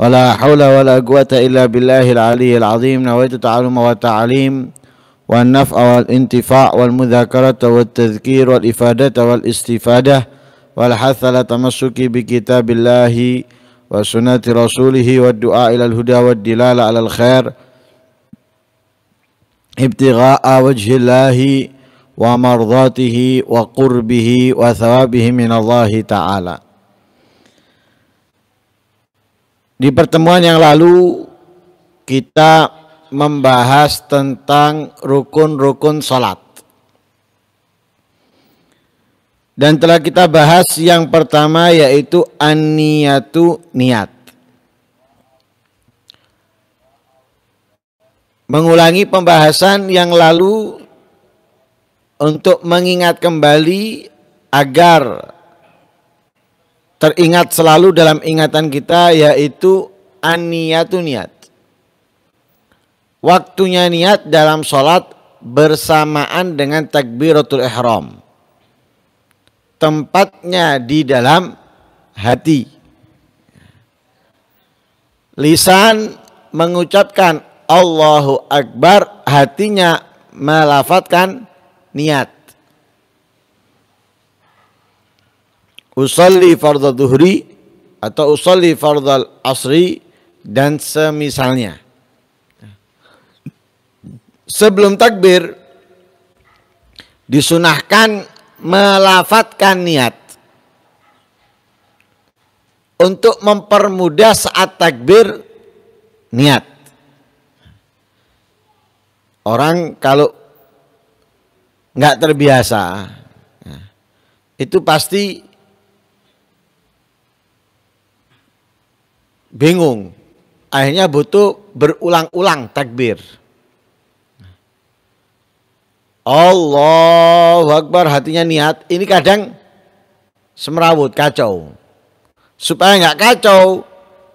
ولا حول ولا قوة إلا بالله العلي العظيم نويت التعلم والتعليم والنفع والانتفاع والمذاكرة والتذكير والإفادة والاستفادة والحث على التمسك بكتاب الله وسنة رسوله والدعاء إلى الهدى والدلالة على الخير ابتغاء وجه الله ومرضاته وقربه وثوابه من الله تعالى Di pertemuan yang lalu kita membahas tentang rukun-rukun salat. Dan telah kita bahas yang pertama yaitu aniyatu niat. Mengulangi pembahasan yang lalu untuk mengingat kembali agar teringat selalu dalam ingatan kita yaitu aniyatu niat. Waktunya niat dalam sholat bersamaan dengan takbiratul ihram. Tempatnya di dalam hati. Lisan mengucapkan Allahu Akbar, hatinya melafatkan niat. usalli fardal duhri atau usalli fardal asri dan semisalnya. Sebelum takbir disunahkan melafatkan niat untuk mempermudah saat takbir niat. Orang kalau nggak terbiasa ya, itu pasti bingung. Akhirnya butuh berulang-ulang takbir. Allahu Akbar hatinya niat. Ini kadang semerawut kacau. Supaya nggak kacau,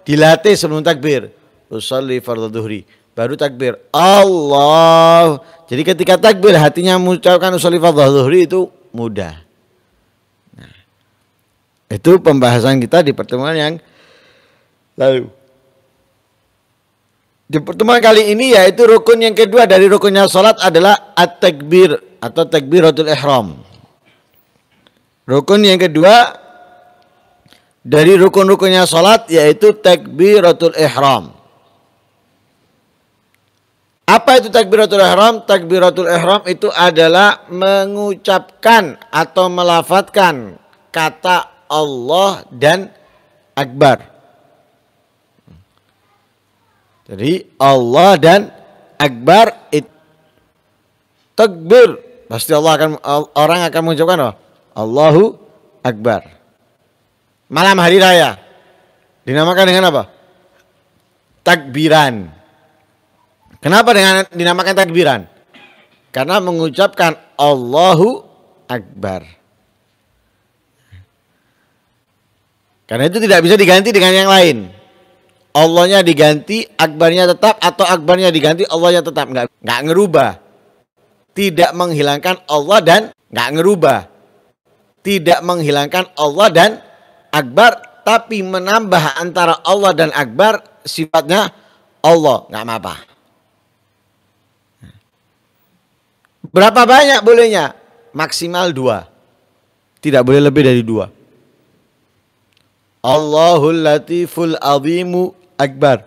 dilatih sebelum takbir. Usalli fardhu Baru takbir. Allah. Jadi ketika takbir hatinya mengucapkan usalli fardhu itu mudah. Nah, itu pembahasan kita di pertemuan yang Lalu di pertemuan kali ini yaitu rukun yang kedua dari rukunnya salat adalah at-takbir atau takbiratul ihram. Rukun yang kedua dari rukun-rukunnya salat yaitu takbiratul ihram. Apa itu takbiratul ihram? Takbiratul ihram itu adalah mengucapkan atau melafatkan kata Allah dan akbar. Jadi Allah dan Akbar itu takbir. Pasti Allah akan orang akan mengucapkan apa? Allahu Akbar. Malam hari raya dinamakan dengan apa? Takbiran. Kenapa dengan dinamakan takbiran? Karena mengucapkan Allahu Akbar. Karena itu tidak bisa diganti dengan yang lain. Allahnya diganti, akbarnya tetap atau akbarnya diganti, Allahnya tetap nggak nggak ngerubah. Tidak menghilangkan Allah dan nggak ngerubah. Tidak menghilangkan Allah dan akbar, tapi menambah antara Allah dan akbar sifatnya Allah nggak apa-apa. Berapa banyak bolehnya? Maksimal dua. Tidak boleh lebih dari dua. Allahul Latiful Azimu Akbar.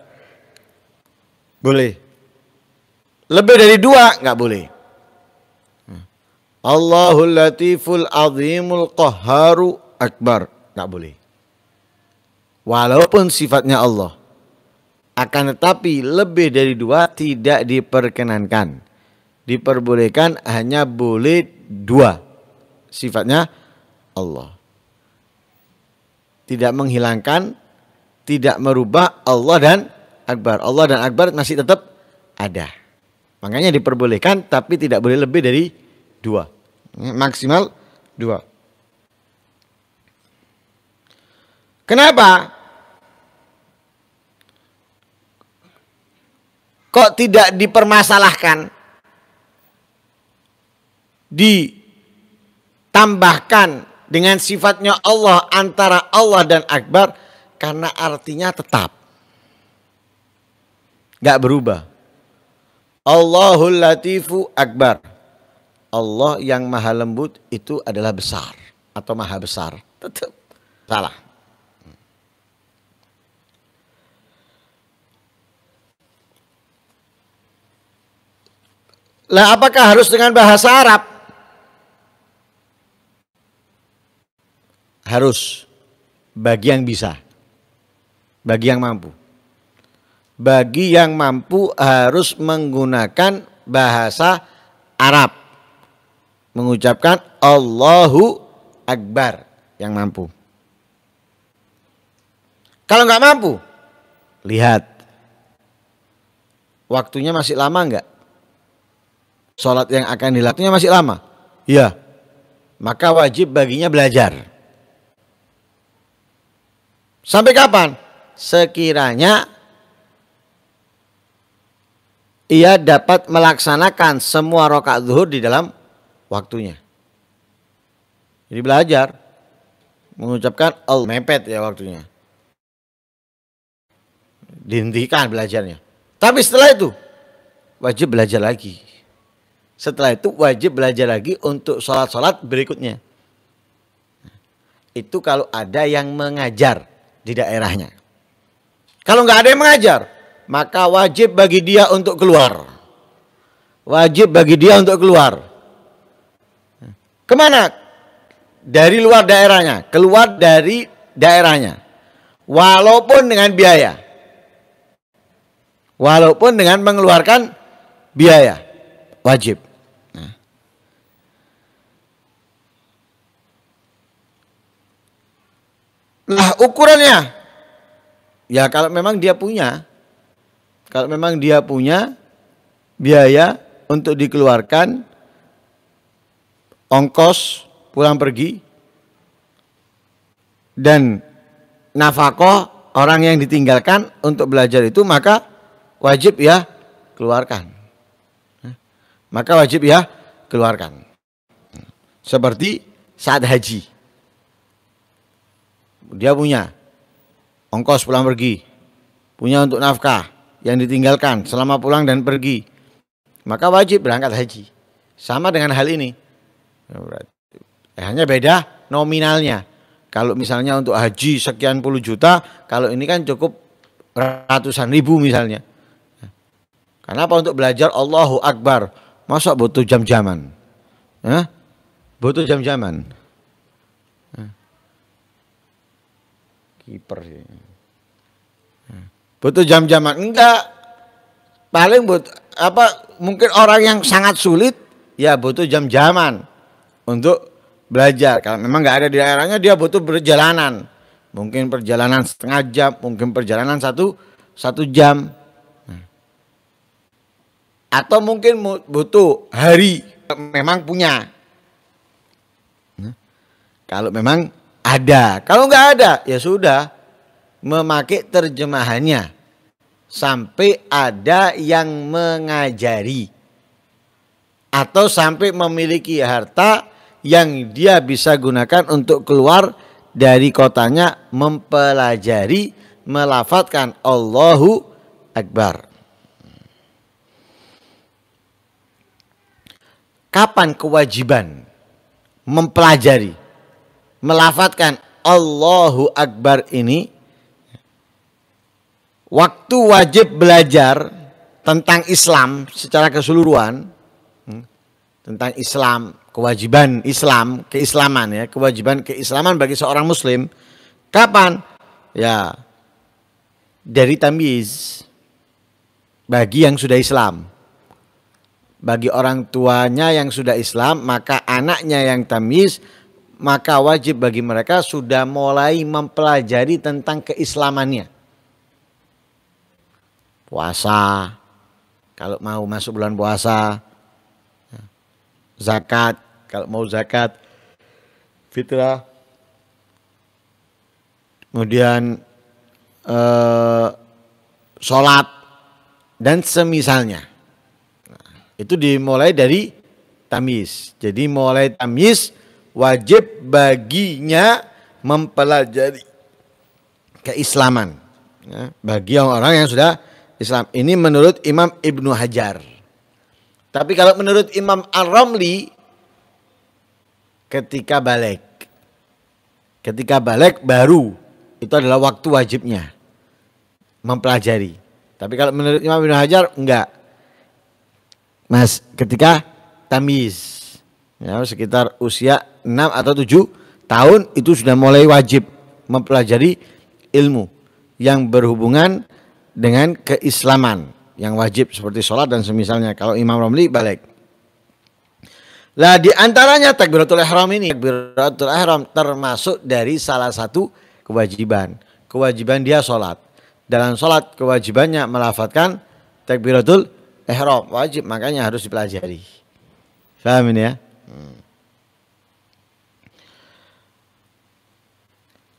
Boleh. Lebih dari dua nggak boleh. Hmm. Allahul Latiful Azimul Qahharu Akbar. Nggak boleh. Walaupun sifatnya Allah. Akan tetapi lebih dari dua tidak diperkenankan. Diperbolehkan hanya boleh dua. Sifatnya Allah. Tidak menghilangkan tidak merubah Allah dan Akbar. Allah dan Akbar masih tetap ada. Makanya diperbolehkan tapi tidak boleh lebih dari dua. Ya, maksimal dua. Kenapa? Kok tidak dipermasalahkan? Ditambahkan dengan sifatnya Allah antara Allah dan Akbar karena artinya tetap. Gak berubah. Allahul Latifu Akbar. Allah yang maha lembut itu adalah besar atau maha besar. Tetap salah. Lah apakah harus dengan bahasa Arab? Harus bagi yang bisa bagi yang mampu. Bagi yang mampu harus menggunakan bahasa Arab. Mengucapkan Allahu Akbar yang mampu. Kalau nggak mampu, lihat. Waktunya masih lama nggak? Sholat yang akan dilakukannya masih lama? Iya. Maka wajib baginya belajar. Sampai kapan? sekiranya ia dapat melaksanakan semua rokaat zuhur di dalam waktunya. Jadi belajar mengucapkan al mepet ya waktunya. Dihentikan belajarnya. Tapi setelah itu wajib belajar lagi. Setelah itu wajib belajar lagi untuk sholat-sholat berikutnya. Itu kalau ada yang mengajar di daerahnya. Kalau nggak ada yang mengajar, maka wajib bagi dia untuk keluar. Wajib bagi dia untuk keluar. Kemana? Dari luar daerahnya, keluar dari daerahnya. Walaupun dengan biaya. Walaupun dengan mengeluarkan biaya. Wajib. Nah, ukurannya Ya kalau memang dia punya, kalau memang dia punya biaya untuk dikeluarkan ongkos pulang pergi dan nafkah orang yang ditinggalkan untuk belajar itu maka wajib ya keluarkan. Maka wajib ya keluarkan. Seperti saat haji. Dia punya ongkos pulang pergi, punya untuk nafkah yang ditinggalkan selama pulang dan pergi, maka wajib berangkat haji. Sama dengan hal ini. Eh, hanya beda nominalnya. Kalau misalnya untuk haji sekian puluh juta, kalau ini kan cukup ratusan ribu misalnya. Kenapa untuk belajar Allahu Akbar? Masa butuh jam-jaman? Eh? Butuh jam-jaman. kiper sih. Hmm. Butuh jam-jaman enggak. Paling butuh apa mungkin orang yang sangat sulit ya butuh jam-jaman untuk belajar. Kalau memang nggak ada di daerahnya dia butuh perjalanan. Mungkin perjalanan setengah jam, mungkin perjalanan satu satu jam. Hmm. Atau mungkin butuh hari memang punya. Hmm. Kalau memang ada. Kalau nggak ada, ya sudah memakai terjemahannya sampai ada yang mengajari atau sampai memiliki harta yang dia bisa gunakan untuk keluar dari kotanya mempelajari melafatkan Allahu Akbar. Kapan kewajiban mempelajari? melafatkan Allahu Akbar ini waktu wajib belajar tentang Islam secara keseluruhan hmm, tentang Islam, kewajiban Islam, keislaman ya, kewajiban keislaman bagi seorang muslim kapan? Ya dari tamiz bagi yang sudah Islam. Bagi orang tuanya yang sudah Islam, maka anaknya yang tamiz maka wajib bagi mereka sudah mulai mempelajari tentang keislamannya. Puasa, kalau mau masuk bulan puasa, ya. zakat, kalau mau zakat, fitrah, kemudian eh, sholat, dan semisalnya. Nah, itu dimulai dari tamis. Jadi mulai tamis, wajib baginya mempelajari keislaman ya, bagi orang-orang yang sudah Islam. Ini menurut Imam Ibnu Hajar. Tapi kalau menurut Imam Ar-Ramli ketika balik. Ketika balik baru itu adalah waktu wajibnya mempelajari. Tapi kalau menurut Imam Ibnu Hajar enggak. Mas, ketika tamiz ya, sekitar usia 6 atau 7 tahun itu sudah mulai wajib mempelajari ilmu yang berhubungan dengan keislaman yang wajib seperti sholat dan semisalnya kalau Imam Romli balik lah di antaranya takbiratul ihram ini takbiratul ihram termasuk dari salah satu kewajiban kewajiban dia sholat dalam sholat kewajibannya melafatkan takbiratul ihram wajib makanya harus dipelajari paham ini ya hmm.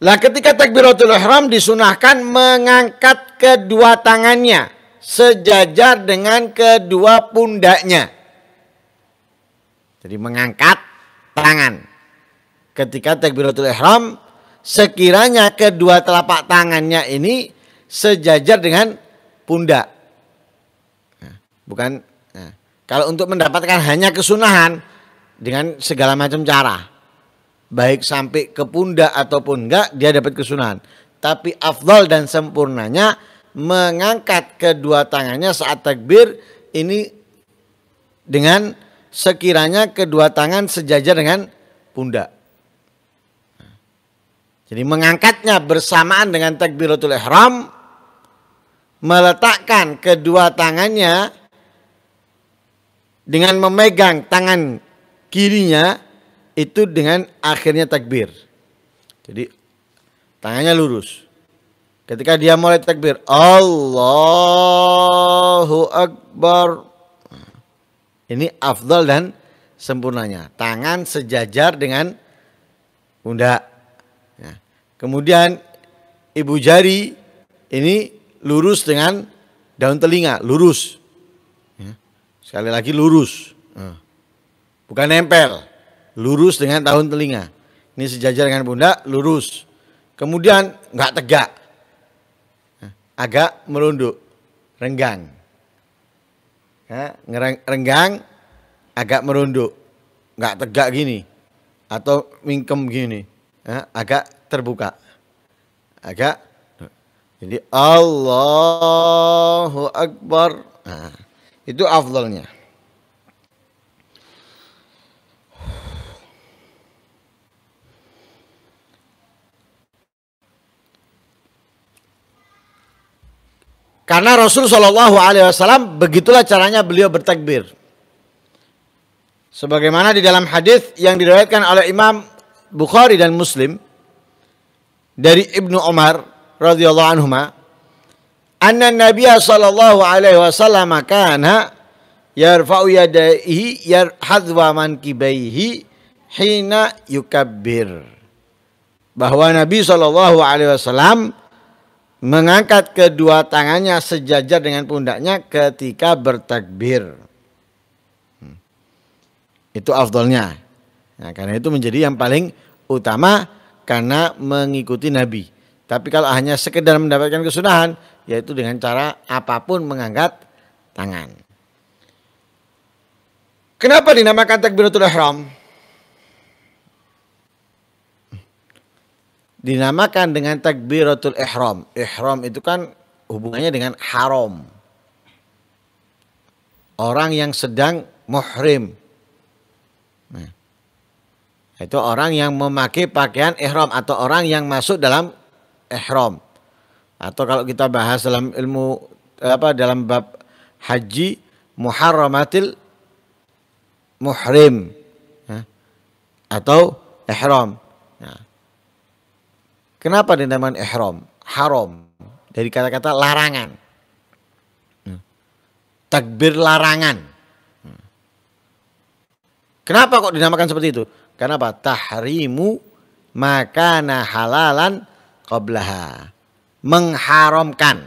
Lah ketika takbiratul ihram disunahkan mengangkat kedua tangannya sejajar dengan kedua pundaknya. Jadi mengangkat tangan. Ketika takbiratul ihram sekiranya kedua telapak tangannya ini sejajar dengan pundak. Nah, bukan nah, kalau untuk mendapatkan hanya kesunahan dengan segala macam cara baik sampai ke pundak ataupun enggak dia dapat kesunahan. Tapi afdal dan sempurnanya mengangkat kedua tangannya saat takbir ini dengan sekiranya kedua tangan sejajar dengan pundak. Jadi mengangkatnya bersamaan dengan takbiratul ihram meletakkan kedua tangannya dengan memegang tangan kirinya itu dengan akhirnya takbir. Jadi tangannya lurus. Ketika dia mulai takbir, Allahu Akbar. Ini afdal dan sempurnanya. Tangan sejajar dengan pundak. Ya. Kemudian ibu jari ini lurus dengan daun telinga, lurus. Ya. Sekali lagi lurus. Ya. Bukan nempel lurus dengan tahun telinga. Ini sejajar dengan pundak, lurus. Kemudian nggak tegak, agak merunduk, renggang. Ya, renggang, agak merunduk, nggak tegak gini, atau mingkem gini, ya, agak terbuka, agak. Jadi Allahu Akbar. Nah, itu afdalnya. Karena Rasul Shallallahu Alaihi Wasallam begitulah caranya beliau bertakbir. Sebagaimana di dalam hadis yang diriwayatkan oleh Imam Bukhari dan Muslim dari Ibnu Umar radhiyallahu anhu ma, anna nabiyya sallallahu alaihi wasallam kana yarfa'u yadaihi yarhadwa mankibaihi hina yukabbir bahwa Nabi Shallallahu Alaihi Wasallam mengangkat kedua tangannya sejajar dengan pundaknya ketika bertakbir. Hmm. Itu afdolnya. Nah, karena itu menjadi yang paling utama karena mengikuti Nabi. Tapi kalau hanya sekedar mendapatkan kesudahan, yaitu dengan cara apapun mengangkat tangan. Kenapa dinamakan takbiratul ihram? dinamakan dengan takbiratul ihram. Ihram itu kan hubungannya dengan haram. Orang yang sedang muhrim. Nah, itu orang yang memakai pakaian ihram atau orang yang masuk dalam ihram. Atau kalau kita bahas dalam ilmu apa dalam bab haji muharramatil muhrim nah, atau ihram. Nah, Kenapa dinamakan ihram? Haram. Dari kata-kata larangan. Hmm. Takbir larangan. Hmm. Kenapa kok dinamakan seperti itu? Karena apa? Tahrimu makana halalan qablaha. Mengharamkan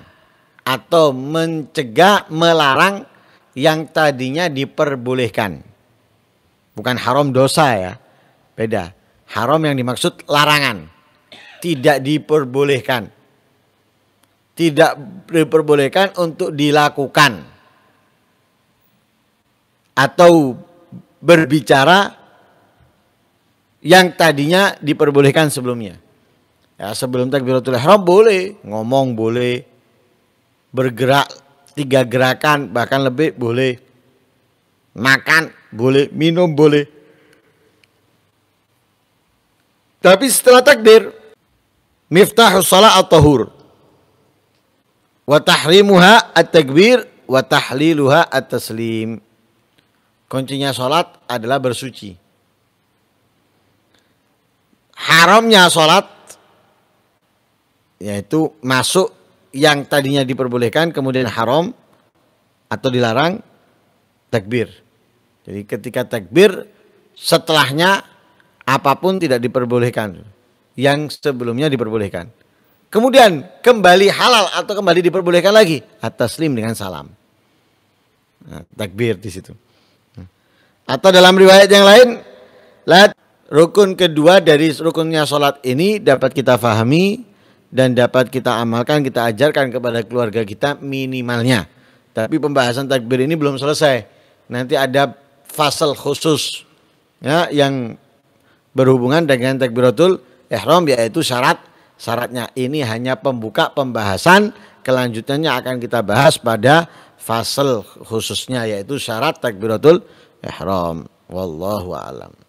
atau mencegah, melarang yang tadinya diperbolehkan. Bukan haram dosa ya. Beda. Haram yang dimaksud larangan tidak diperbolehkan. Tidak diperbolehkan untuk dilakukan. Atau berbicara yang tadinya diperbolehkan sebelumnya. Ya, sebelum takbiratul ihram boleh, ngomong boleh, bergerak tiga gerakan bahkan lebih boleh. Makan boleh, minum boleh. Tapi setelah takbir Miftahu salat at-tahur. Wa tahrimuha at-takbir wa tahliluha at-taslim. Kuncinya salat adalah bersuci. Haramnya salat yaitu masuk yang tadinya diperbolehkan kemudian haram atau dilarang takbir. Jadi ketika takbir setelahnya apapun tidak diperbolehkan yang sebelumnya diperbolehkan. Kemudian kembali halal atau kembali diperbolehkan lagi atas slim dengan salam. Nah, takbir di situ. Atau dalam riwayat yang lain, lihat rukun kedua dari rukunnya sholat ini dapat kita fahami dan dapat kita amalkan, kita ajarkan kepada keluarga kita minimalnya. Tapi pembahasan takbir ini belum selesai. Nanti ada fasal khusus ya yang berhubungan dengan takbiratul ihram yaitu syarat syaratnya ini hanya pembuka pembahasan kelanjutannya akan kita bahas pada fasal khususnya yaitu syarat takbiratul ihram wallahu alam